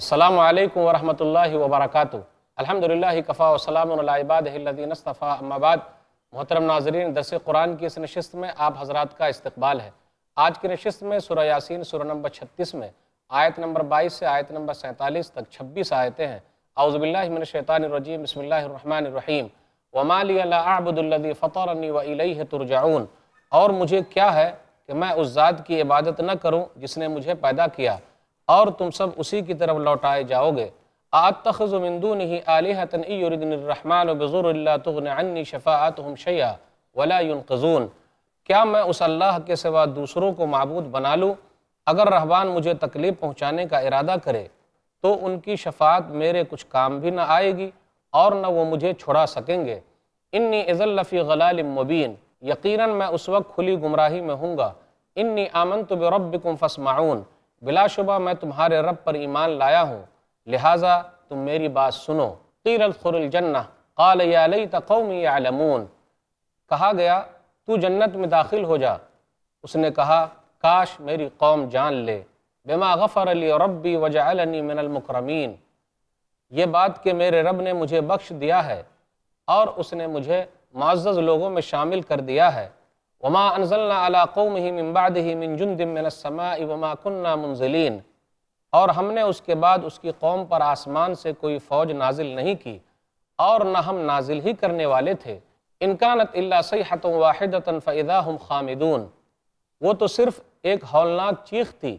السلام علیکم ورحمۃ اللہ وبرکاتہ الحمد للہ کفاء الدین اللہ بعد محترم ناظرین درس قرآن کی اس نشست میں آپ حضرات کا استقبال ہے آج کی نشست میں سورہ یاسین سورہ نمبر چھتیس میں آیت نمبر بائیس سے آیت نمبر سینتالیس تک چھبیس و الیہ ترجعون اور مجھے کیا ہے کہ میں اس ذات کی عبادت نہ کروں جس نے مجھے پیدا کیا اور تم سب اسی کی طرف لوٹائے جاؤ گے آج تخذم ہی علی تنحمن اللہ شفاعتهم شفاۃ ولا ولازون کیا میں اس اللہ کے سوا دوسروں کو معبود بنا لوں اگر رحمان مجھے تکلیف پہنچانے کا ارادہ کرے تو ان کی شفاعت میرے کچھ کام بھی نہ آئے گی اور نہ وہ مجھے چھڑا سکیں گے انی عزل لفی غلال مبین یقیناً میں اس وقت کھلی گمراہی میں ہوں گا انی آمنت بربکم فاسمعون بلا شبہ میں تمہارے رب پر ایمان لایا ہوں لہٰذا تم میری بات سنو قیر الخر الجنہ قال یا قوم قومی علمون کہا گیا تو جنت میں داخل ہو جا اس نے کہا کاش میری قوم جان لے بما غفر لی ربی وجعلنی من المکرمین یہ بات کہ میرے رب نے مجھے بخش دیا ہے اور اس نے مجھے معزز لوگوں میں شامل کر دیا ہے وما انزلنا على قومه من بعده من جند من السماء وما كنا منزلين اور ہم نے اس کے بعد اس کی قوم پر آسمان سے کوئی فوج نازل نہیں کی اور نہ ہم نازل ہی کرنے والے تھے ان کانت الا صیحه واحده فاذا هم خامدون وہ تو صرف ایک ہولناک چیخ تھی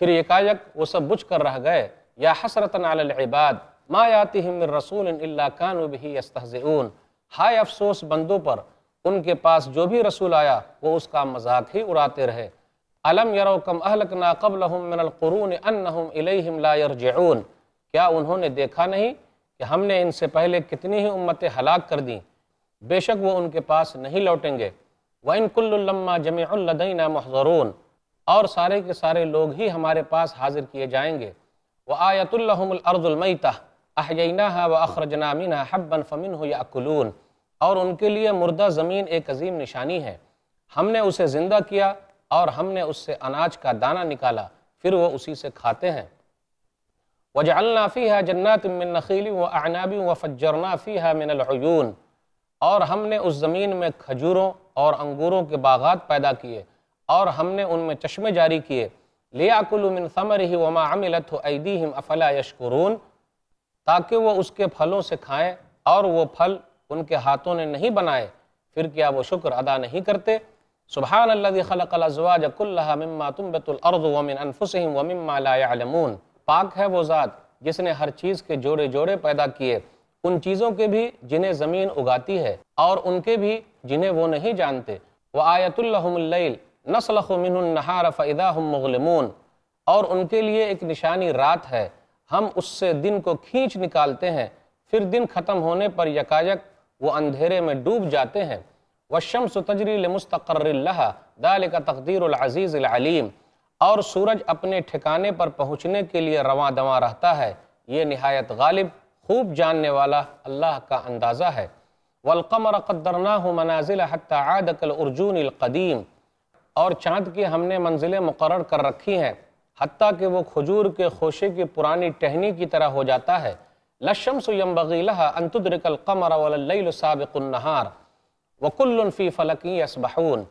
پھر ایک ایک وہ سب بچ کر رہ گئے یا حسرتا علی العباد ما یاتیہم من رسول الا کانوا به يستهزئون ہائے افسوس بندوں پر ان کے پاس جو بھی رسول آیا وہ اس کا مزاق ہی اڑاتے رہے علم یرو کم اہلکنا قبلہم من القرون انہم الیہم لا یرجعون کیا انہوں نے دیکھا نہیں کہ ہم نے ان سے پہلے کتنی ہی امتیں ہلاک کر دیں بے شک وہ ان کے پاس نہیں لوٹیں گے وَإِن كُلُّ لَمَّا جَمِعُ لَدَيْنَا مُحْضَرُونَ اور سارے کے سارے لوگ ہی ہمارے پاس حاضر کیے جائیں گے وَآيَةُ لَهُمُ الْأَرْضُ الْمَيْتَةِ أَحْيَيْنَاهَا وَأَخْرَجْنَا مِنْهَا حَبًّا فَمِنْهُ يَأْكُلُونَ اور ان کے لیے مردہ زمین ایک عظیم نشانی ہے ہم نے اسے زندہ کیا اور ہم نے اس سے اناج کا دانہ نکالا پھر وہ اسی سے کھاتے ہیں وَجْعَلْنَا فِيهَا جَنَّاتٍ من نَخِيلٍ وَأَعْنَابٍ وَفَجَّرْنَا فِيهَا مِّنَ الْعُيُونَ اور ہم نے اس زمین میں کھجوروں اور انگوروں کے باغات پیدا کیے اور ہم نے ان میں چشمے جاری کیے لیا مِّن من وَمَا عَمِلَتْهُ و أَفَلَا افلا تاکہ وہ اس کے پھلوں سے کھائیں اور وہ پھل ان کے ہاتھوں نے نہیں بنائے پھر کیا وہ شکر ادا نہیں کرتے سبحان خلق مما تنبت الارض ومن ومما لا پاک ہے وہ ذات جس نے ہر چیز کے جوڑے جوڑے پیدا کیے ان چیزوں کے بھی جنہیں زمین اگاتی ہے اور ان کے بھی جنہیں وہ نہیں جانتے وہ آیت الحم مغلمون اور ان کے لیے ایک نشانی رات ہے ہم اس سے دن کو کھینچ نکالتے ہیں پھر دن ختم ہونے پر یکاجک وہ اندھیرے میں ڈوب جاتے ہیں وَالشَّمْسُ تَجْرِي لِمُسْتَقَرِّ اللَّهَ ذَلِكَ تَقْدِيرُ الْعَزِيزِ الْعَلِيمِ اور سورج اپنے ٹھکانے پر پہنچنے کے لیے رواں دواں رہتا ہے یہ نہایت غالب خوب جاننے والا اللہ کا اندازہ ہے وَالْقَمَرَ قَدَّرْنَاهُ مَنَازِلَ حَتَّى عَادَكَ حتی الْقَدِيمِ اور چاند کی ہم نے منزلیں مقرر کر رکھی ہیں حتیٰ کہ وہ کھجور کے خوشے کی پرانی ٹہنی کی طرح ہو جاتا ہے لَشَّمْسُ يَنْبَغِي لَهَا أَن تُدْرِكَ الْقَمَرَ وَلَا اللَّيْلُ سَابِقُ النَّهَارِ وَكُلٌ فِي فَلَقِي يَسْبَحُونَ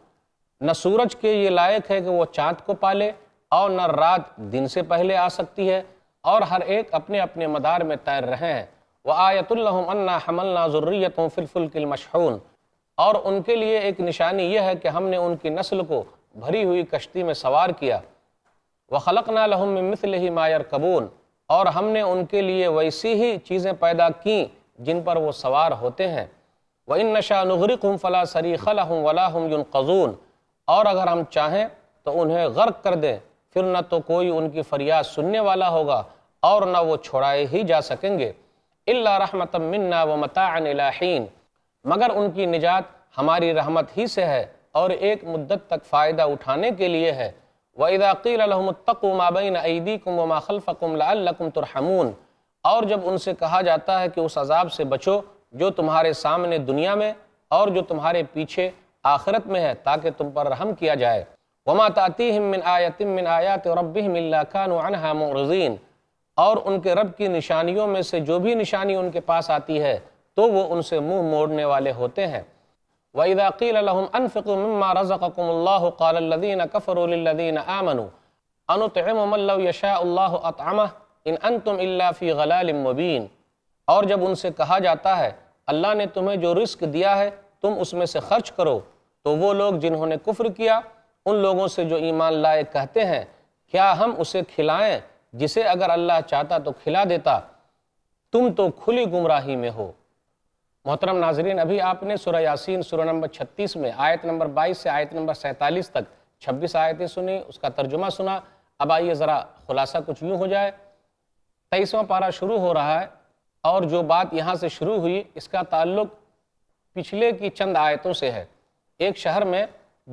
نہ سورج کے یہ لائق ہے کہ وہ چاند کو پالے اور نہ رات دن سے پہلے آ سکتی ہے اور ہر ایک اپنے اپنے مدار میں تیر رہے ہیں وَآیَتُ اللَّهُمْ أَنَّا حَمَلْنَا ذُرِّيَّتُمْ فِي الْفُلْكِ الْمَشْحُونَ اور ان کے لیے ایک نشانی یہ ہے کہ ہم نے ان کی نسل کو بھری ہوئی کشتی میں سوار کیا وَخَلَقْنَا لَهُمْ مِمْ مِثْلِهِ مَا يَرْكَبُونَ اور ہم نے ان کے لیے ویسی ہی چیزیں پیدا کیں جن پر وہ سوار ہوتے ہیں وَإِن نَشَا نُغْرِقُمْ فَلَا ہوں لَهُمْ وَلَا هُمْ يُنْقَضُونَ اور اگر ہم چاہیں تو انہیں غرق کر دیں پھر نہ تو کوئی ان کی فریاد سننے والا ہوگا اور نہ وہ چھوڑائے ہی جا سکیں گے اللہ رَحْمَةً و وَمَتَاعًا الٰین مگر ان کی نجات ہماری رحمت ہی سے ہے اور ایک مدت تک فائدہ اٹھانے کے لیے ہے وَإِذَا قِيلَ لَهُمُ اتَّقُوا مَا بَيْنَ أَيْدِيكُمْ وَمَا خَلْفَكُمْ لَعَلَّكُمْ تُرْحَمُونَ اور جب ان سے کہا جاتا ہے کہ اس عذاب سے بچو جو تمہارے سامنے دنیا میں اور جو تمہارے پیچھے آخرت میں ہے تاکہ تم پر رحم کیا جائے وَمَا تَعْتِيهِم مِّنْ آیَةٍ مِّنْ آیَاتِ رَبِّهِمْ إِلَّا كَانُوا عَنْهَا مُعْرِضِينَ اور ان کے رب کی نشانیوں میں سے جو بھی نشانی ان کے پاس آتی ہے تو وہ ان سے منہ موڑنے والے ہوتے ہیں وَإِذَا قِيلَ لَهُمْ أَنفِقُوا مِمَّا رَزَقَكُمُ اللَّهُ قَالَ الَّذِينَ كَفَرُوا لِلَّذِينَ آمَنُوا أَنُطْعِمُ مَنْ لَوْ يَشَاءُ اللَّهُ أَطْعَمَهُ إِنْ أَنْتُمْ إِلَّا فِي غَلَالٍ مُبِينٍ اور جب ان سے کہا جاتا ہے اللہ نے تمہیں جو رزق دیا ہے تم اس میں سے خرچ کرو تو وہ لوگ جنہوں نے کفر کیا ان لوگوں سے جو ایمان لائے کہتے ہیں کیا ہم اسے کھلائیں جسے اگر اللہ چاہتا تو کھلا دیتا تم تو کھلی گمراہی میں ہو محترم ناظرین ابھی آپ نے سورہ یاسین سورہ نمبر چھتیس میں آیت نمبر بائیس سے آیت نمبر سینتالیس تک چھبیس آیتیں سنی اس کا ترجمہ سنا اب آئیے ذرا خلاصہ کچھ یوں ہو جائے تیئیسواں پارہ شروع ہو رہا ہے اور جو بات یہاں سے شروع ہوئی اس کا تعلق پچھلے کی چند آیتوں سے ہے ایک شہر میں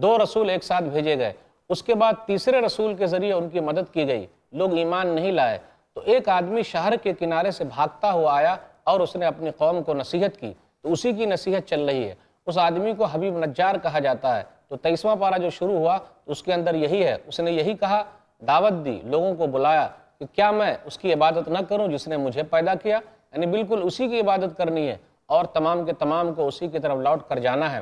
دو رسول ایک ساتھ بھیجے گئے اس کے بعد تیسرے رسول کے ذریعے ان کی مدد کی گئی لوگ ایمان نہیں لائے تو ایک آدمی شہر کے کنارے سے بھاگتا ہوا آیا اور اس نے اپنی قوم کو نصیحت کی تو اسی کی نصیحت چل رہی ہے اس آدمی کو حبیب نجار کہا جاتا ہے تو تیسواں پارہ جو شروع ہوا اس کے اندر یہی ہے اس نے یہی کہا دعوت دی لوگوں کو بلایا کہ کیا میں اس کی عبادت نہ کروں جس نے مجھے پیدا کیا یعنی بالکل اسی کی عبادت کرنی ہے اور تمام کے تمام کو اسی کی طرف لوٹ کر جانا ہے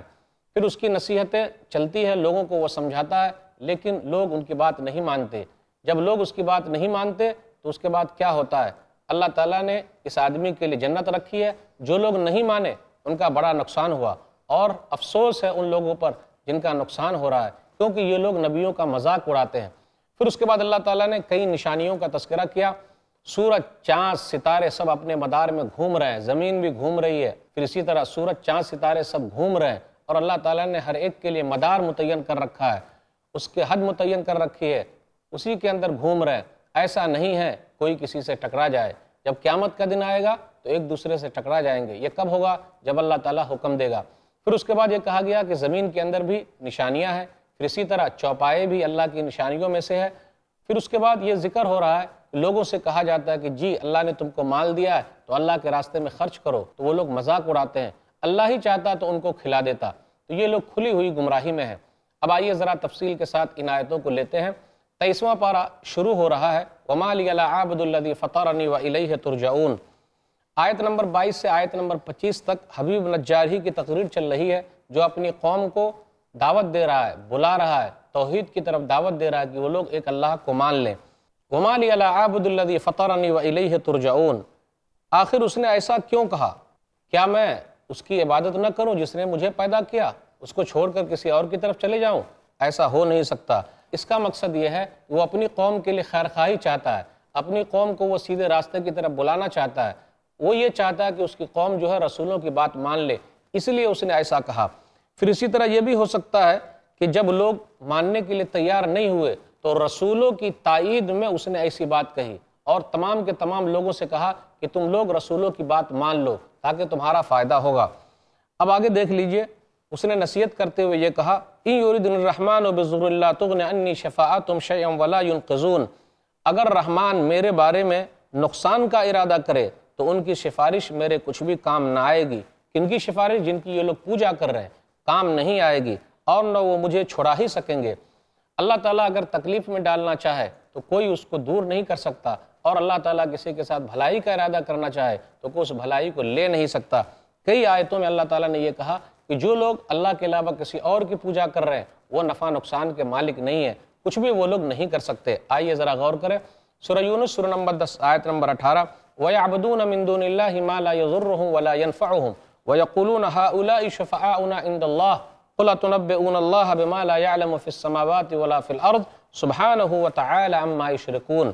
پھر اس کی نصیحتیں چلتی ہیں لوگوں کو وہ سمجھاتا ہے لیکن لوگ ان کی بات نہیں مانتے جب لوگ اس کی بات نہیں مانتے تو اس کے بعد کیا ہوتا ہے اللہ تعالیٰ نے اس آدمی کے لیے جنت رکھی ہے جو لوگ نہیں مانے ان کا بڑا نقصان ہوا اور افسوس ہے ان لوگوں پر جن کا نقصان ہو رہا ہے کیونکہ یہ لوگ نبیوں کا مذاق اڑاتے ہیں پھر اس کے بعد اللہ تعالیٰ نے کئی نشانیوں کا تذکرہ کیا سورج چاند ستارے سب اپنے مدار میں گھوم رہے ہیں زمین بھی گھوم رہی ہے پھر اسی طرح سورج چاند ستارے سب گھوم رہے ہیں اور اللہ تعالیٰ نے ہر ایک کے لیے مدار متعین کر رکھا ہے اس کے حد متعین کر رکھی ہے اسی کے اندر گھوم رہے ہیں ایسا نہیں ہے کوئی کسی سے ٹکرا جائے جب قیامت کا دن آئے گا تو ایک دوسرے سے ٹکرا جائیں گے یہ کب ہوگا جب اللہ تعالیٰ حکم دے گا پھر اس کے بعد یہ کہا گیا کہ زمین کے اندر بھی نشانیاں ہیں پھر اسی طرح چوپائے بھی اللہ کی نشانیوں میں سے ہے پھر اس کے بعد یہ ذکر ہو رہا ہے لوگوں سے کہا جاتا ہے کہ جی اللہ نے تم کو مال دیا ہے تو اللہ کے راستے میں خرچ کرو تو وہ لوگ مذاق اڑاتے ہیں اللہ ہی چاہتا تو ان کو کھلا دیتا تو یہ لوگ کھلی ہوئی گمراہی میں ہیں اب آئیے ذرا تفصیل کے ساتھ ان آیتوں کو لیتے ہیں تیسواں پارا شروع ہو رہا ہے وَمَا لِيَ لَا عَابِدُ الَّذِي فَطَرَنِي وَإِلَيْهِ تُرْجَعُونَ آیت نمبر بائیس سے آیت نمبر پچیس تک حبیب ہی کی تقریر چل رہی ہے جو اپنی قوم کو دعوت دے رہا ہے بلا رہا ہے توحید کی طرف دعوت دے رہا ہے کہ وہ لوگ ایک اللہ کو مان لیں عَابُدُ الَّذِي علی وَإِلَيْهِ تُرْجَعُونَ آخر اس نے ایسا کیوں کہا کیا میں اس کی عبادت نہ کروں جس نے مجھے پیدا کیا اس کو چھوڑ کر کسی اور کی طرف چلے جاؤں ایسا ہو نہیں سکتا اس کا مقصد یہ ہے وہ اپنی قوم کے لیے خیرخواہی چاہتا ہے اپنی قوم کو وہ سیدھے راستے کی طرف بلانا چاہتا ہے وہ یہ چاہتا ہے کہ اس کی قوم جو ہے رسولوں کی بات مان لے اس لیے اس نے ایسا کہا پھر اسی طرح یہ بھی ہو سکتا ہے کہ جب لوگ ماننے کے لیے تیار نہیں ہوئے تو رسولوں کی تائید میں اس نے ایسی بات کہی اور تمام کے تمام لوگوں سے کہا کہ تم لوگ رسولوں کی بات مان لو تاکہ تمہارا فائدہ ہوگا اب آگے دیکھ لیجئے اس نے نصیحت کرتے ہوئے یہ کہا اِن یورحمان و بِذُرُ اللہ تُغْنِ انی شفاۃ شَيْعَمْ وَلَا ولازون اگر رحمان میرے بارے میں نقصان کا ارادہ کرے تو ان کی سفارش میرے کچھ بھی کام نہ آئے گی کن کی سفارش جن کی یہ لوگ پوجا کر رہے ہیں کام نہیں آئے گی اور نہ وہ مجھے چھڑا ہی سکیں گے اللہ تعالیٰ اگر تکلیف میں ڈالنا چاہے تو کوئی اس کو دور نہیں کر سکتا اور اللہ تعالیٰ کسی کے ساتھ بھلائی کا ارادہ کرنا چاہے تو کوئی اس بھلائی کو لے نہیں سکتا کئی آیتوں میں اللہ تعالیٰ نے یہ کہا کہ جو لوگ اللہ کے علاوہ کسی اور کی پوجا کر رہے ہیں وہ نفع نقصان کے مالک نہیں ہے کچھ بھی وہ لوگ نہیں کر سکتے آئیے ذرا غور کریں سورہ یونس سورہ نمبر دس آیت نمبر اٹھارہ وَيَعْبَدُونَ مِن دُونِ اللَّهِ مَا لَا يَذُرُّهُمْ وَلَا يَنْفَعُهُمْ وَيَقُولُونَ هَا أُولَئِ شَفَعَاؤُنَا إِنْدَ اللَّهِ قُلَ تُنَبِّئُونَ اللَّهَ بِمَا لَا يَعْلَمُ فِي السَّمَاوَاتِ وَلَا فِي الْأَرْضِ سُبْحَانَهُ وَتَعَالَ عَمَّا يُشْرِكُونَ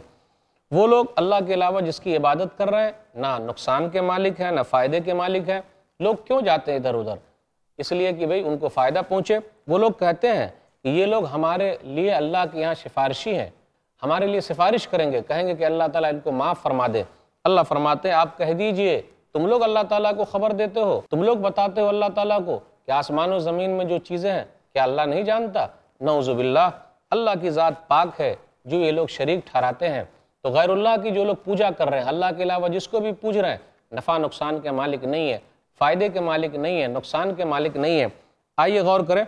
وہ لوگ اللہ کے علاوہ جس کی عبادت کر رہے ہیں نہ نقصان کے مالک ہیں نہ فائدے کے مالک ہیں لوگ کیوں جاتے ہیں ادھر ادھر اس لیے کہ بھئی ان کو فائدہ پہنچے وہ لوگ کہتے ہیں کہ یہ لوگ ہمارے لئے اللہ کی یہاں شفارشی ہیں ہمارے لئے سفارش کریں گے کہیں گے کہ اللہ تعالیٰ ان کو معاف فرما دے اللہ فرماتے ہیں آپ کہہ دیجئے تم لوگ اللہ تعالیٰ کو خبر دیتے ہو تم لوگ بتاتے ہو اللہ تعالیٰ کو کہ آسمان و زمین میں جو چیزیں ہیں کیا اللہ نہیں جانتا نعوذ باللہ اللہ کی ذات پاک ہے جو یہ لوگ شریک ٹھہراتے ہیں تو غیر اللہ کی جو لوگ پوجا کر رہے ہیں اللہ کے علاوہ جس کو بھی پوج رہے ہیں نفع نقصان کے مالک نہیں ہے فائدے کے مالک نہیں ہے نقصان کے مالک نہیں ہے آئیے غور کریں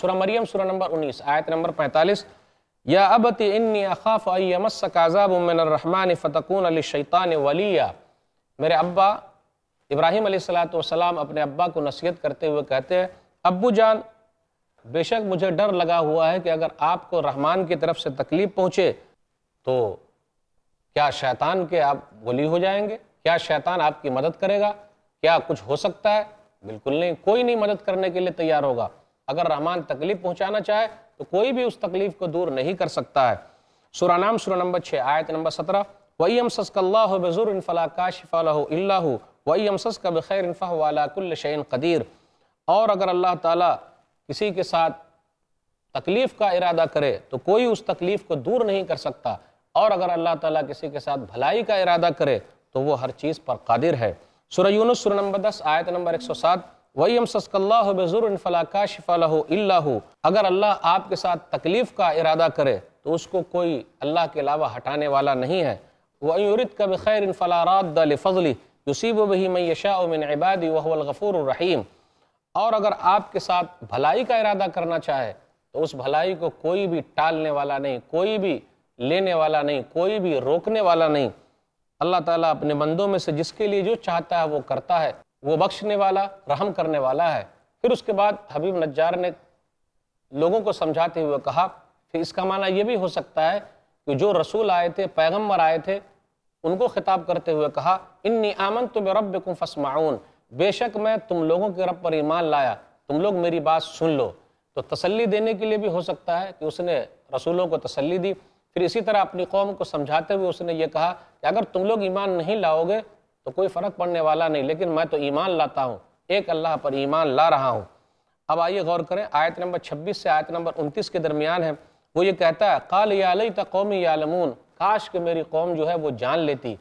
سورہ مریم سورہ نمبر انیس آیت نمبر پینتالیس یا ابت انی اخاف ایمسک عذاب من الرحمن فتکون فتقون علی میرے ابا ابراہیم علیہ السلام اپنے ابا کو نصیحت کرتے ہوئے کہتے ہیں ابو جان بے شک مجھے ڈر لگا ہوا ہے کہ اگر آپ کو رحمان کی طرف سے تکلیف پہنچے تو کیا شیطان کے آپ ولی ہو جائیں گے کیا شیطان آپ کی مدد کرے گا کیا کچھ ہو سکتا ہے بالکل نہیں کوئی نہیں مدد کرنے کے لیے تیار ہوگا اگر رحمان تکلیف پہنچانا چاہے تو کوئی بھی اس تکلیف کو دور نہیں کر سکتا ہے سورہ نام سورہ نمبر 6 آیت نمبر سترہ وی سَسْكَ اللَّهُ اللہ فَلَا كَاشِفَ لَهُ اللہ وی ام سز کا بخیر انفا وال الشعین اور اگر اللہ تعالیٰ کسی کے ساتھ تکلیف کا ارادہ کرے تو کوئی اس تکلیف کو دور نہیں کر سکتا اور اگر اللہ تعالیٰ کسی کے ساتھ بھلائی کا ارادہ کرے تو وہ ہر چیز پر قادر ہے سورہ یونس سورہ نمبر دس آیت نمبر ایک سو وہی ہم سسک اللہ و بضر انفلا کا شف اللہ اگر اللہ آپ کے ساتھ تکلیف کا ارادہ کرے تو اس کو کوئی اللہ کے علاوہ ہٹانے والا نہیں ہے وہ رت کا بخیر انفلا رات دل فضلی یوسیب و بہی میشا من عبادی وح الغور رحیم اور اگر آپ کے ساتھ بھلائی کا ارادہ کرنا چاہے تو اس بھلائی کو کوئی بھی ٹالنے والا نہیں کوئی بھی لینے والا نہیں کوئی بھی روکنے والا نہیں اللہ تعالیٰ اپنے مندوں میں سے جس کے لیے جو چاہتا ہے وہ کرتا ہے وہ بخشنے والا رحم کرنے والا ہے پھر اس کے بعد حبیب نجار نے لوگوں کو سمجھاتے ہوئے کہا پھر اس کا معنی یہ بھی ہو سکتا ہے کہ جو رسول آئے تھے پیغمبر آئے تھے ان کو خطاب کرتے ہوئے کہا انی آمن تم رب فسمعون بے شک میں تم لوگوں کے رب پر ایمان لایا تم لوگ میری بات سن لو تو تسلی دینے کے لیے بھی ہو سکتا ہے کہ اس نے رسولوں کو تسلی دی پھر اسی طرح اپنی قوم کو سمجھاتے ہوئے اس نے یہ کہا کہ اگر تم لوگ ایمان نہیں لاؤ گے تو کوئی فرق پڑنے والا نہیں لیکن میں تو ایمان لاتا ہوں ایک اللہ پر ایمان لا رہا ہوں اب آئیے غور کریں آیت نمبر چھبیس سے آیت نمبر انتیس کے درمیان ہے وہ یہ کہتا ہے قَالْ یا لَيْتَ قَوْمِ قومی یا کاش کہ میری قوم جو ہے وہ جان لیتی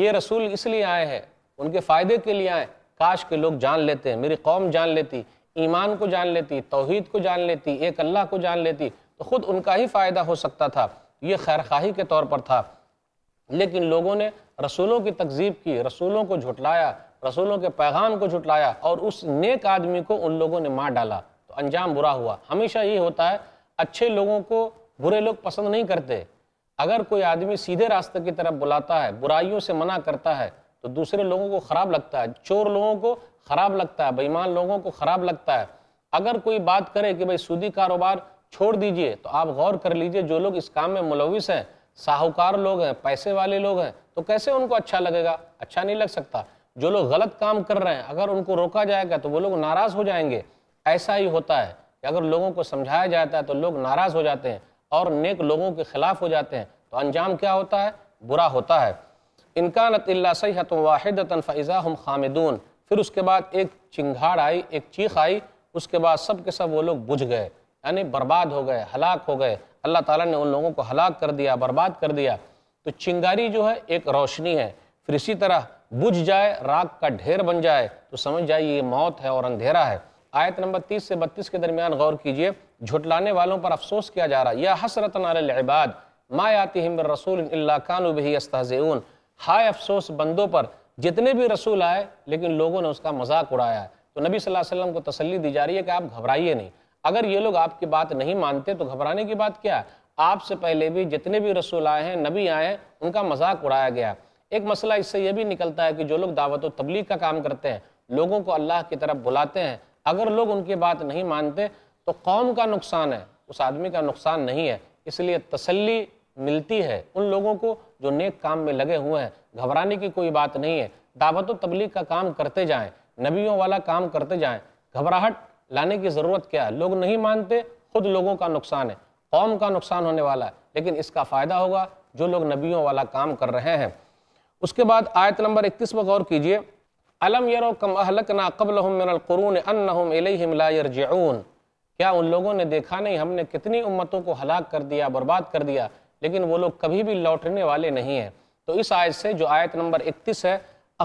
یہ رسول اس لیے آئے ہیں ان کے فائدے کے لیے آئے کاش کہ لوگ جان لیتے ہیں میری قوم جان لیتی ایمان کو جان لیتی توحید کو جان لیتی ایک اللہ کو جان لیتی تو خود ان کا ہی فائدہ ہو سکتا تھا یہ خیر خواہی کے طور پر تھا لیکن لوگوں نے رسولوں کی تقزیب کی رسولوں کو جھٹلایا رسولوں کے پیغام کو جھٹلایا اور اس نیک آدمی کو ان لوگوں نے مار ڈالا تو انجام برا ہوا ہمیشہ یہ ہوتا ہے اچھے لوگوں کو برے لوگ پسند نہیں کرتے اگر کوئی آدمی سیدھے راستے کی طرف بلاتا ہے برائیوں سے منع کرتا ہے تو دوسرے لوگوں کو خراب لگتا ہے چور لوگوں کو خراب لگتا ہے بےمان لوگوں کو خراب لگتا ہے اگر کوئی بات کرے کہ بھائی سودی کاروبار چھوڑ دیجئے تو آپ غور کر لیجئے جو لوگ اس کام میں ملوث ہیں ساہوکار لوگ ہیں پیسے والے لوگ ہیں تو کیسے ان کو اچھا لگے گا اچھا نہیں لگ سکتا جو لوگ غلط کام کر رہے ہیں اگر ان کو روکا جائے گا تو وہ لوگ ناراض ہو جائیں گے ایسا ہی ہوتا ہے کہ اگر لوگوں کو سمجھایا جاتا ہے تو لوگ ناراض ہو جاتے ہیں اور نیک لوگوں کے خلاف ہو جاتے ہیں تو انجام کیا ہوتا ہے برا ہوتا ہے انکانت اللہ صحت واحد الفضا ہم خامدون پھر اس کے بعد ایک چنگھاڑ آئی ایک چیخ آئی اس کے بعد سب کے سب وہ لوگ بجھ گئے یعنی برباد ہو گئے ہلاک ہو گئے اللہ تعالیٰ نے ان لوگوں کو ہلاک کر دیا برباد کر دیا تو چنگاری جو ہے ایک روشنی ہے پھر اسی طرح بجھ جائے راگ کا ڈھیر بن جائے تو سمجھ جائے یہ موت ہے اور اندھیرا ہے آیت نمبر تیس سے بتیس کے درمیان غور کیجئے جھٹلانے والوں پر افسوس کیا جا رہا یا حسرتن علی العباد ما یاتیہم ہم رسول اللہ کانو بہی استحزیون ہائے افسوس بندوں پر جتنے بھی رسول آئے لیکن لوگوں نے اس کا مذاق اڑایا ہے تو نبی صلی اللہ علیہ وسلم کو تسلی دی جا رہی ہے کہ آپ گھبرائیے نہیں اگر یہ لوگ آپ کی بات نہیں مانتے تو گھبرانے کی بات کیا آپ سے پہلے بھی جتنے بھی رسول آئے ہیں نبی آئے ہیں ان کا مذاق اڑایا گیا ایک مسئلہ اس سے یہ بھی نکلتا ہے کہ جو لوگ دعوت و تبلیغ کا کام کرتے ہیں لوگوں کو اللہ کی طرف بلاتے ہیں اگر لوگ ان کی بات نہیں مانتے تو قوم کا نقصان ہے اس آدمی کا نقصان نہیں ہے اس لیے تسلی ملتی ہے ان لوگوں کو جو نیک کام میں لگے ہوئے ہیں گھبرانے کی کوئی بات نہیں ہے دعوت و تبلیغ کا کام کرتے جائیں نبیوں والا کام کرتے جائیں گھبراہٹ لانے کی ضرورت کیا ہے لوگ نہیں مانتے خود لوگوں کا نقصان ہے قوم کا نقصان ہونے والا ہے لیکن اس کا فائدہ ہوگا جو لوگ نبیوں والا کام کر رہے ہیں اس کے بعد آیت نمبر اکتیس میں غور کیجئے کیا ان لوگوں نے دیکھا نہیں ہم نے کتنی امتوں کو ہلاک کر دیا برباد کر دیا لیکن وہ لوگ کبھی بھی لوٹنے والے نہیں ہیں تو اس آیت سے جو آیت نمبر اکتیس ہے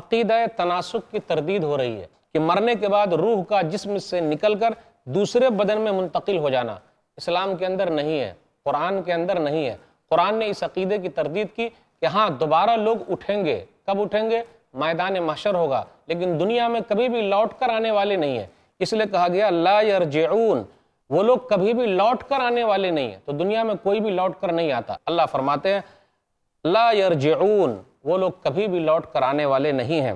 عقیدہ تناسق کی تردید ہو رہی ہے کہ مرنے کے بعد روح کا جسم سے نکل کر دوسرے بدن میں منتقل ہو جانا اسلام کے اندر نہیں ہے قرآن کے اندر نہیں ہے قرآن نے اس عقیدے کی تردید کی کہ ہاں دوبارہ لوگ اٹھیں گے کب اٹھیں گے میدان محشر ہوگا لیکن دنیا میں کبھی بھی لوٹ کر آنے والے نہیں ہیں اس لیے کہا گیا لا یرجعون وہ لوگ کبھی بھی لوٹ کر آنے والے نہیں ہیں تو دنیا میں کوئی بھی لوٹ کر نہیں آتا اللہ فرماتے ہیں لا یرجعون وہ لوگ کبھی بھی لوٹ کر آنے والے نہیں ہیں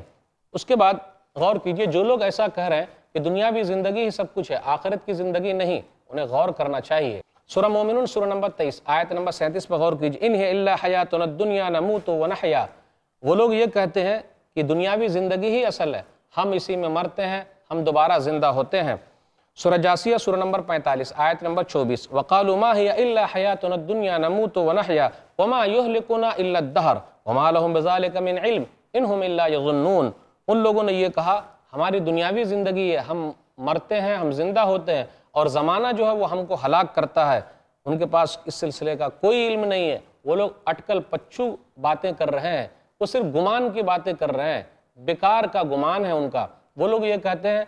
اس کے بعد غور کیجئے جو لوگ ایسا کہہ رہے ہیں کہ دنیا بھی زندگی ہی سب کچھ ہے آخرت کی زندگی نہیں انہیں غور کرنا چاہیے سورہ مومنون سورہ نمبر تئیس آیت نمبر سہتیس پر غور کیجئے انہیں اللہ حیاتنا الدنیا نموت و نحیا وہ لوگ یہ کہتے ہیں کہ دنیاوی زندگی ہی اصل ہے ہم اسی میں مرتے ہیں ہم دوبارہ زندہ ہوتے ہیں سورہ جاسیہ سورہ نمبر پینتالیس آیت نمبر چوبیس وَقَالُوا مَا هِيَا إِلَّا حَيَاتُنَا الدُّنْيَا نَمُوتُ وَنَحْيَا وَمَا يُحْلِقُنَا إِلَّا الدَّهَرُ وَمَا لَهُمْ بِذَلِكَ مِنْ عِلْمِ اِنْهُمْ إِلَّا يَظُنُّونَ ان لوگوں نے یہ کہا ہماری دنیاوی زندگی ہے ہم مرتے ہیں ہم زندہ ہوتے ہیں اور زمانہ جو ہے وہ ہم کو ہلاک کرتا ہے ان کے پاس اس سلسلے کا کوئی علم نہیں ہے وہ لوگ اٹکل پچھو باتیں کر رہے ہیں وہ صرف گمان کی باتیں کر رہے ہیں بیکار کا گمان ہے ان کا وہ لوگ یہ کہتے ہیں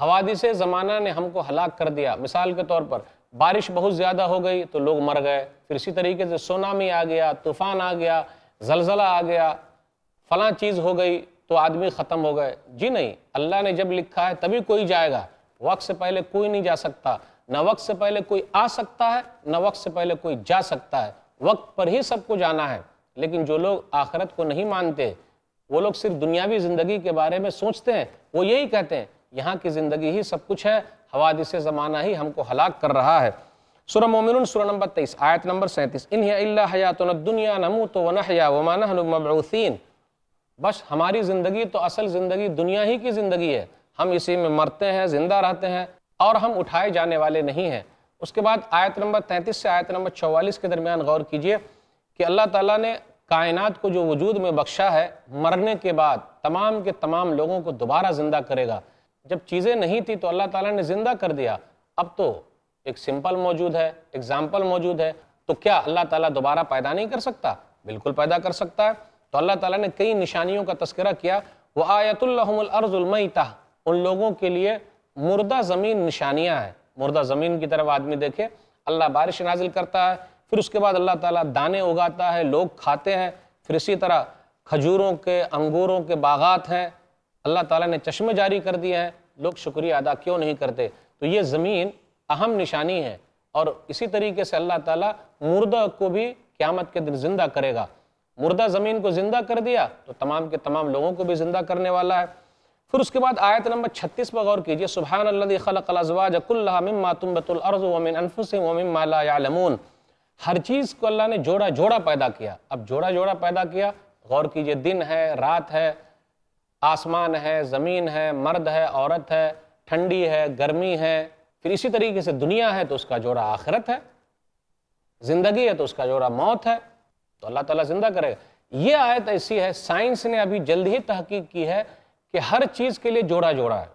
حوادث زمانہ نے ہم کو ہلاک کر دیا مثال کے طور پر بارش بہت زیادہ ہو گئی تو لوگ مر گئے پھر اسی طریقے سے سونامی آ گیا طوفان آ گیا زلزلہ آ گیا فلاں چیز ہو گئی تو آدمی ختم ہو گئے جی نہیں اللہ نے جب لکھا ہے تبھی کوئی جائے گا وقت سے پہلے کوئی نہیں جا سکتا نہ وقت سے پہلے کوئی آ سکتا ہے نہ وقت سے پہلے کوئی جا سکتا ہے وقت پر ہی سب کو جانا ہے لیکن جو لوگ آخرت کو نہیں مانتے وہ لوگ صرف دنیاوی زندگی کے بارے میں سوچتے ہیں وہ یہی کہتے ہیں یہاں کی زندگی ہی سب کچھ ہے حوادث زمانہ ہی ہم کو ہلاک کر رہا ہے سورہ مومنون سورہ نمبر تیئیس آیت نمبر سینتیس انہی اللہ وما نحن مبعوثین بس ہماری زندگی تو اصل زندگی دنیا ہی کی زندگی ہے ہم اسی میں مرتے ہیں زندہ رہتے ہیں اور ہم اٹھائے جانے والے نہیں ہیں اس کے بعد آیت نمبر تینتیس سے آیت نمبر چوالیس کے درمیان غور کیجئے کہ اللہ تعالیٰ نے کائنات کو جو وجود میں بخشا ہے مرنے کے بعد تمام کے تمام لوگوں کو دوبارہ زندہ کرے گا جب چیزیں نہیں تھیں تو اللہ تعالیٰ نے زندہ کر دیا اب تو ایک سمپل موجود ہے ایگزامپل موجود ہے تو کیا اللہ تعالیٰ دوبارہ پیدا نہیں کر سکتا بالکل پیدا کر سکتا ہے تو اللہ تعالیٰ نے کئی نشانیوں کا تذکرہ کیا وہ آیت الْأَرْضُ الرض ان لوگوں کے لیے مردہ زمین نشانیاں ہیں مردہ زمین کی طرف آدمی دیکھے اللہ بارش نازل کرتا ہے پھر اس کے بعد اللہ تعالیٰ دانے اگاتا ہے لوگ کھاتے ہیں پھر اسی طرح کھجوروں کے انگوروں کے باغات ہیں اللہ تعالیٰ نے چشمے جاری کر دیے ہیں لوگ شکریہ ادا کیوں نہیں کرتے تو یہ زمین اہم نشانی ہے اور اسی طریقے سے اللہ تعالیٰ مردہ کو بھی قیامت کے دن زندہ کرے گا مردہ زمین کو زندہ کر دیا تو تمام کے تمام لوگوں کو بھی زندہ کرنے والا ہے پھر اس کے بعد آیت نمبر چھتیس پر غور کیجیے سبحان اللہ یعلمون ہر چیز کو اللہ نے جوڑا جوڑا پیدا کیا اب جوڑا جوڑا پیدا کیا غور کیجئے دن ہے رات ہے آسمان ہے زمین ہے مرد ہے عورت ہے ٹھنڈی ہے گرمی ہے پھر اسی طریقے سے دنیا ہے تو اس کا جوڑا آخرت ہے زندگی ہے تو اس کا جوڑا موت ہے تو اللہ تعالیٰ زندہ کرے گا یہ آیت ایسی ہے سائنس نے ابھی جلد ہی تحقیق کی ہے کہ ہر چیز کے لیے جوڑا جوڑا ہے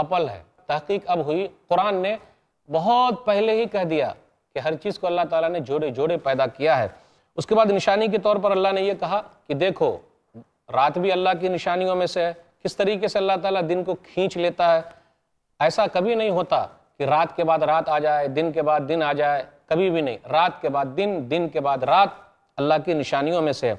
کپل ہے تحقیق اب ہوئی قرآن نے بہت پہلے ہی کہہ دیا کہ ہر چیز کو اللہ تعالیٰ نے جوڑے جوڑے پیدا کیا ہے اس کے بعد نشانی کے طور پر اللہ نے یہ کہا کہ دیکھو رات بھی اللہ کی نشانیوں میں سے ہے کس طریقے سے اللہ تعالیٰ دن کو کھینچ لیتا ہے ایسا کبھی نہیں ہوتا کہ رات کے بعد رات آ جائے دن کے بعد دن آ جائے کبھی بھی نہیں رات کے بعد دن دن کے بعد رات اللہ کی نشانیوں میں سے ہے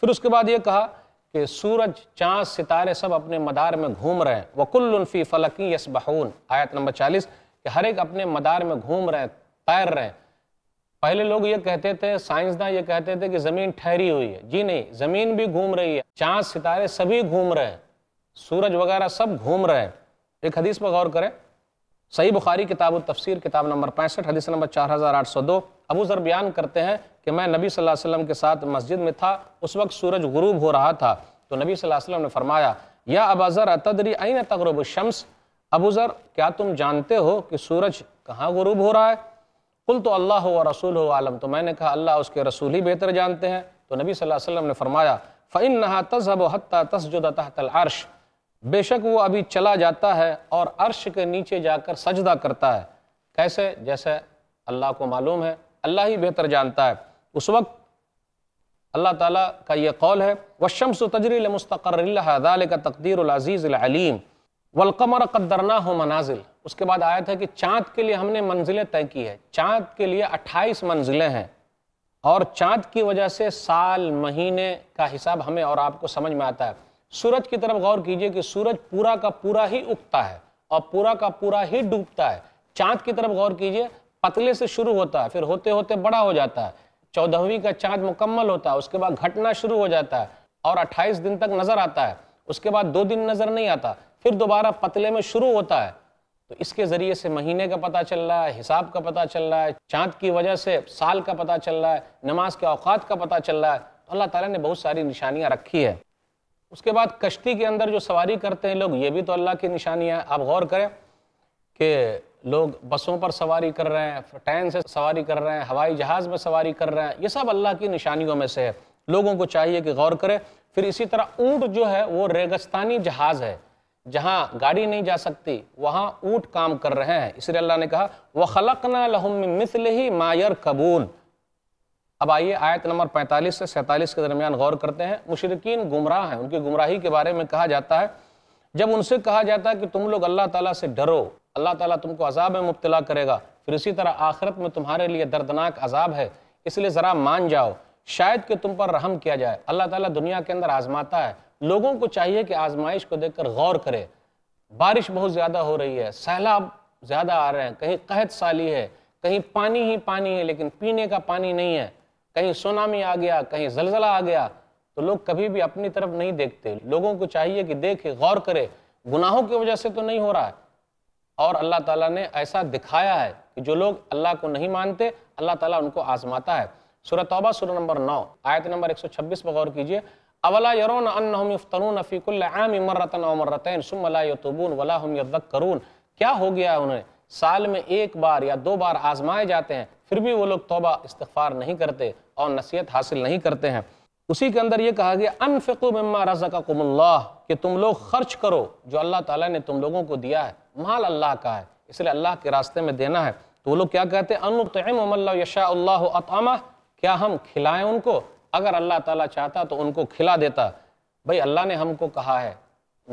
پھر اس کے بعد یہ کہا کہ سورج چاند ستارے سب اپنے مدار میں گھوم رہے ہیں وَكُلُّن فِي فَلَقِي يَسْبَحُونَ آیت نمبر چالیس کہ ہر ایک اپنے مدار میں گھوم رہے ہیں تیر رہے ہیں پہلے لوگ یہ کہتے تھے سائنسداں یہ کہتے تھے کہ زمین ٹھہری ہوئی ہے جی نہیں زمین بھی گھوم رہی ہے چاند ستارے سبھی گھوم رہے ہیں سورج وغیرہ سب گھوم رہے ہیں ایک حدیث پر غور کریں صحیح بخاری کتاب تفسیر کتاب نمبر پینسٹھ حدیث نمبر چار ہزار آٹھ سو دو بیان کرتے ہیں کہ میں نبی صلی اللہ علیہ وسلم کے ساتھ مسجد میں تھا اس وقت سورج غروب ہو رہا تھا تو نبی صلی اللہ علیہ وسلم نے فرمایا یا ذر تدری عین تغرب الشمس ابو ذر کیا تم جانتے ہو کہ سورج کہاں غروب ہو رہا ہے قل تو اللہ ہو رسول و عالم تو میں نے کہا اللہ اس کے رسول ہی بہتر جانتے ہیں تو نبی صلی اللہ علیہ وسلم نے فرمایا فَإِنَّهَا تَذْهَبُ حَتَّى تَسْجُدَ تَحْتَ الْعَرْشِ بے شک وہ ابھی چلا جاتا ہے اور عرش کے نیچے جا کر سجدہ کرتا ہے کیسے جیسے اللہ کو معلوم ہے اللہ ہی بہتر جانتا ہے اس وقت اللہ تعالیٰ کا یہ قول ہے وَالشَّمْسُ تَجْرِي تجریل اللَّهَ ذَلِكَ تَقْدِيرُ الْعَزِيزِ الْعَلِيمِ وَالْقَمَرَ قَدَّرْنَاهُ الکمر منازل اس کے بعد آیت ہے کہ چاند کے لیے ہم نے منزلیں طے کی ہے چاند کے لیے اٹھائیس منزلیں ہیں اور چاند کی وجہ سے سال مہینے کا حساب ہمیں اور آپ کو سمجھ میں آتا ہے سورج کی طرف غور کیجئے کہ سورج پورا کا پورا ہی اگتا ہے اور پورا کا پورا ہی ڈوبتا ہے چاند کی طرف غور کیجئے پتلے سے شروع ہوتا ہے پھر ہوتے ہوتے بڑا ہو جاتا ہے چودہویں کا چاند مکمل ہوتا ہے اس کے بعد گھٹنا شروع ہو جاتا ہے اور اٹھائیس دن تک نظر آتا ہے اس کے بعد دو دن نظر نہیں آتا پھر دوبارہ پتلے میں شروع ہوتا ہے تو اس کے ذریعے سے مہینے کا پتہ چل رہا ہے حساب کا پتہ چل رہا ہے چاند کی وجہ سے سال کا پتہ چل رہا ہے نماز کے اوقات کا پتہ چل رہا ہے تو اللہ تعالیٰ نے بہت ساری نشانیاں رکھی ہے اس کے بعد کشتی کے اندر جو سواری کرتے ہیں لوگ یہ بھی تو اللہ کی نشانی ہے آپ غور کریں کہ لوگ بسوں پر سواری کر رہے ہیں ٹین سے سواری کر رہے ہیں ہوائی جہاز میں سواری کر رہے ہیں یہ سب اللہ کی نشانیوں میں سے ہے لوگوں کو چاہیے کہ غور کرے پھر اسی طرح اونٹ جو ہے وہ ریگستانی جہاز ہے جہاں گاڑی نہیں جا سکتی وہاں اونٹ کام کر رہے ہیں اس لیے اللہ نے کہا وَخَلَقْنَا خلق نثل ہی مایر قبول اب آئیے آیت نمبر پینتالیس سے سینتالیس کے درمیان غور کرتے ہیں مشرقین گمراہ ہیں ان کی گمراہی کے بارے میں کہا جاتا ہے جب ان سے کہا جاتا ہے کہ تم لوگ اللہ تعالیٰ سے ڈرو اللہ تعالیٰ تم کو عذاب میں مبتلا کرے گا پھر اسی طرح آخرت میں تمہارے لیے دردناک عذاب ہے اس لیے ذرا مان جاؤ شاید کہ تم پر رحم کیا جائے اللہ تعالیٰ دنیا کے اندر آزماتا ہے لوگوں کو چاہیے کہ آزمائش کو دیکھ کر غور کرے بارش بہت زیادہ ہو رہی ہے سیلاب زیادہ آ رہے ہیں کہیں قحط سالی ہے کہیں پانی ہی پانی ہے لیکن پینے کا پانی نہیں ہے کہیں سونامی آ گیا کہیں زلزلہ آ گیا تو لوگ کبھی بھی اپنی طرف نہیں دیکھتے لوگوں کو چاہیے کہ دیکھے غور کرے گناہوں کی وجہ سے تو نہیں ہو رہا ہے اور اللہ تعالیٰ نے ایسا دکھایا ہے کہ جو لوگ اللہ کو نہیں مانتے اللہ تعالیٰ ان کو آزماتا ہے سورہ توبہ سورہ نمبر نو آیت نمبر ایک سو چھبیس پر غور يَذَّكَّرُونَ کیا ہو گیا انہیں سال میں ایک بار یا دو بار آزمائے جاتے ہیں پھر بھی وہ لوگ توبہ استغفار نہیں کرتے اور نصیحت حاصل نہیں کرتے ہیں اسی کے اندر یہ کہا گیا انفقو مما رزقکم اللہ کہ تم لوگ خرچ کرو جو اللہ تعالیٰ نے تم لوگوں کو دیا ہے مال اللہ کا ہے اس لیے اللہ کے راستے میں دینا ہے تو وہ لوگ کیا کہتے ہیں ان ام اللہ یشاء اللہ اطعمہ کیا ہم کھلائیں ان کو اگر اللہ تعالیٰ چاہتا تو ان کو کھلا دیتا بھئی اللہ نے ہم کو کہا ہے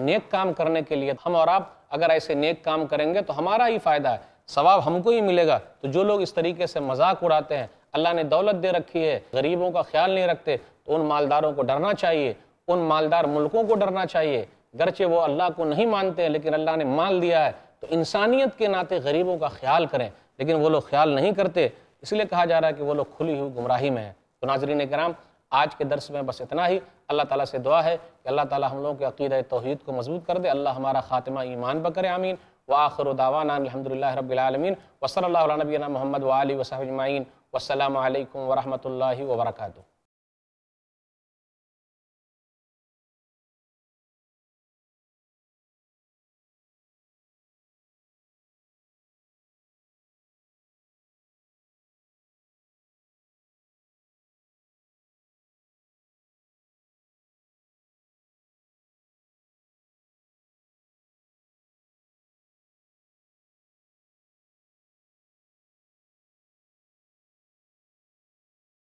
نیک کام کرنے کے لیے ہم اور آپ اگر ایسے نیک کام کریں گے تو ہمارا ہی فائدہ ہے ثواب ہم کو ہی ملے گا تو جو لوگ اس طریقے سے مذاق اڑاتے ہیں اللہ نے دولت دے رکھی ہے غریبوں کا خیال نہیں رکھتے تو ان مالداروں کو ڈرنا چاہیے ان مالدار ملکوں کو ڈرنا چاہیے گرچہ وہ اللہ کو نہیں مانتے ہیں لیکن اللہ نے مال دیا ہے تو انسانیت کے ناطے غریبوں کا خیال کریں لیکن وہ لوگ خیال نہیں کرتے اس لیے کہا جا رہا ہے کہ وہ لوگ کھلی ہوئی گمراہی میں ہیں تو ناظرین کرام آج کے درس میں بس اتنا ہی اللہ تعالیٰ سے دعا ہے کہ اللہ تعالیٰ ہم لوگوں کے عقیدہ توحید کو مضبوط کر دے اللہ ہمارا خاتمہ ایمان بکر آمین وآخر دعوانا الحمد للہ رب العلمین وصلی اللہ علبینہ محمد والم عین وسلام علیکم و رحمۃ اللہ وبرکاتہ